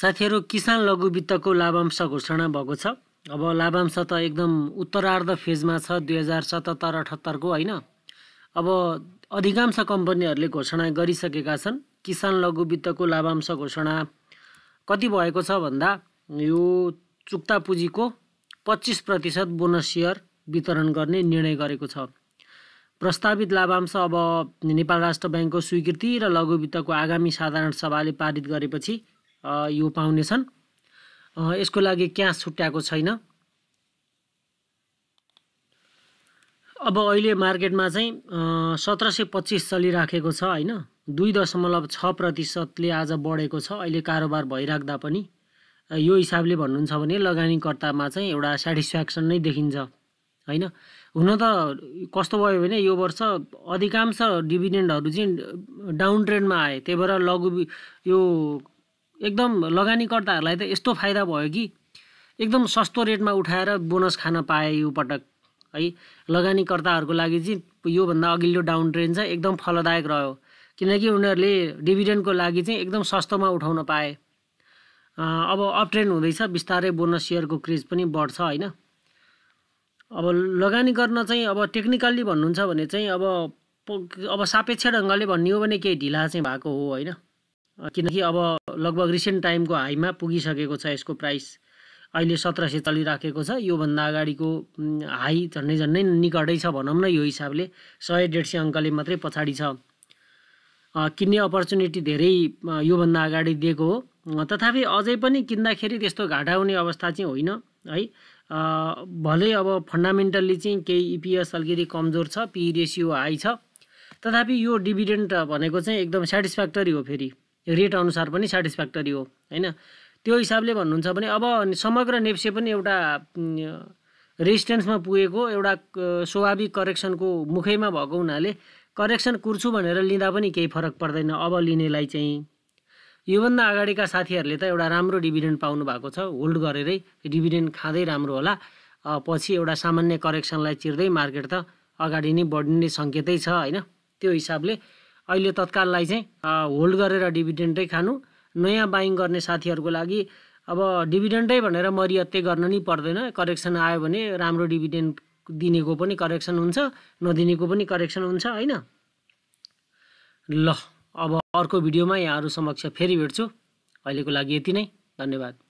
साथीहरू किसान लघु वित्तको लाभांश घोषणा भएको छ अब लाभांश त एकदम उत्तरार्ध फेजमा छ दुई हजार सतहत्तर अठहत्तरको होइन अब अधिकांश कम्पनीहरूले घोषणा गरिसकेका छन् किसान लघु वित्तको लाभांश घोषणा कति भएको छ भन्दा यो चुक्ता पुँजीको पच्चिस प्रतिशत बोनस सेयर वितरण गर्ने निर्णय गरेको छ प्रस्तावित लाभांश अब नेपाल राष्ट्र ब्याङ्कको स्वीकृति र लघु वित्तको आगामी साधारण सभाले पारित गरेपछि यो पाउनेछन् यसको लागि क्यास छुट्याएको छैन अब अहिले मार्केटमा चाहिँ सत्र सय पच्चिस चलिराखेको छ होइन दुई दशमलव छ प्रतिशतले आज बढेको छ अहिले कारोबार भइराख्दा पनि यो हिसाबले भन्नुहुन्छ भने लगानीकर्तामा चाहिँ एउटा सेटिस्फ्याक्सन नै देखिन्छ होइन हुन त कस्तो भयो भने यो वर्ष अधिकांश डिभिडेन्डहरू चाहिँ डाउन ट्रेन्डमा आए त्यही भएर लघु यो एकदम लगानीकर्ताहरूलाई त यस्तो फाइदा भयो कि एकदम सस्तो रेटमा उठाएर बोनस खान पाए यो पटक है लगानीकर्ताहरूको लागि चाहिँ योभन्दा अघिल्लो डाउन ट्रेन चाहिँ एकदम फलदायक रह्यो किनकि उनीहरूले डिभिडेन्डको लागि चाहिँ एकदम सस्तोमा उठाउन पाए अब अप ट्रेन हुँदैछ बिस्तारै बोनस सेयरको क्रेज पनि बढ्छ होइन अब लगानी गर्न चाहिँ अब टेक्निकल्ली भन्नुहुन्छ भने चाहिँ अब अब सापेक्ष ढङ्गले भन्ने भने केही ढिला चाहिँ भएको हो होइन किनकि अब लगभग रिसेन्ट टाइमको हाईमा पुगिसकेको छ यसको प्राइस अहिले सत्र सय चलिराखेको छ योभन्दा अगाडिको हाई झन्डै झन्डै निकटै छ भनौँ न यो हिसाबले सय डेढ सय अङ्कले मात्रै पछाडि छ किन्ने अपर्च्युनिटी धेरै योभन्दा अगाडि दिएको हो तथापि अझै पनि किन्दाखेरि त्यस्तो घाटा हुने अवस्था चाहिँ होइन है भलै अब फन्डामेन्टल्ली चाहिँ केही इपिएस अलिकति कमजोर छ पी रेसियो हाई छ तथापि यो डिभिडेन्ट भनेको चाहिँ एकदम सेटिस्फ्याक्टरी हो फेरि रेट अनुसार पनि सेटिस्फ्याक्टरी हो होइन त्यो हिसाबले भन्नुहुन्छ भने अब समग्र नेप्से पनि एउटा रेजिस्टेन्समा पुगेको एउटा स्वाभाविक करेक्सनको मुखैमा भएको हुनाले करेक्सन कुर्छु भनेर लिँदा पनि केही फरक पर्दैन अब लिनेलाई चाहिँ योभन्दा अगाडिका साथीहरूले त एउटा राम्रो डिभिडेन्ड पाउनु भएको छ होल्ड गरेरै डिभिडेन्ड खाँदै राम्रो होला पछि एउटा सामान्य करेक्सनलाई चिर्दै मार्केट त अगाडि नै बढ्ने सङ्केतै छ होइन त्यो हिसाबले अहिले तत्काललाई चाहिँ होल्ड गरेर डिभिडेन्टै खानु नयाँ बाइङ गर्ने साथीहरूको लागि अब डिभिडेन्टै भनेर मरियत्ते गर्न नि पर्दैन करेक्सन आयो भने राम्रो डिभिडेन्ट दिनेको पनि करेक्सन हुन्छ नदिनेको पनि करेक्सन हुन्छ होइन ल अब अर्को भिडियोमा यहाँहरू समक्ष फेरि भेट्छु अहिलेको लागि यति नै धन्यवाद